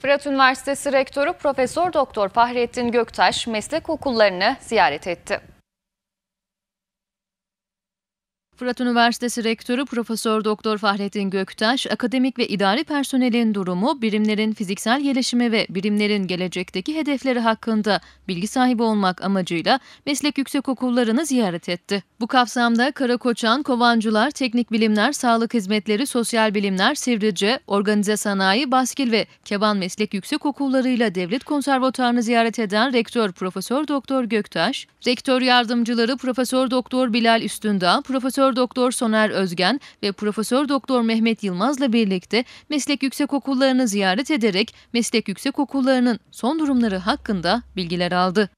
Fırat Üniversitesi Rektörü Profesör Doktor Fahrettin Göktaş meslek okullarını ziyaret etti. Fırat Üniversitesi Rektörü Profesör Doktor Fahrettin Göktaş, akademik ve idari personelin durumu, birimlerin fiziksel gelişimi ve birimlerin gelecekteki hedefleri hakkında bilgi sahibi olmak amacıyla meslek yüksekokullarını ziyaret etti. Bu kapsamda Karakoçan, Kovancular, Teknik Bilimler, Sağlık Hizmetleri, Sosyal Bilimler, Sivrice, Organize Sanayi, Baskil ve Keban Meslek ile Devlet Konservatuarını ziyaret eden Rektör Profesör Doktor Göktaş, Rektör Yardımcıları Profesör Doktor Bilal Üstündağ, Profesör Profesör Doktor Soner Özgen ve Profesör Doktor Mehmet Yılmaz'la birlikte meslek yüksekokullarını ziyaret ederek meslek yüksekokullarının son durumları hakkında bilgiler aldı.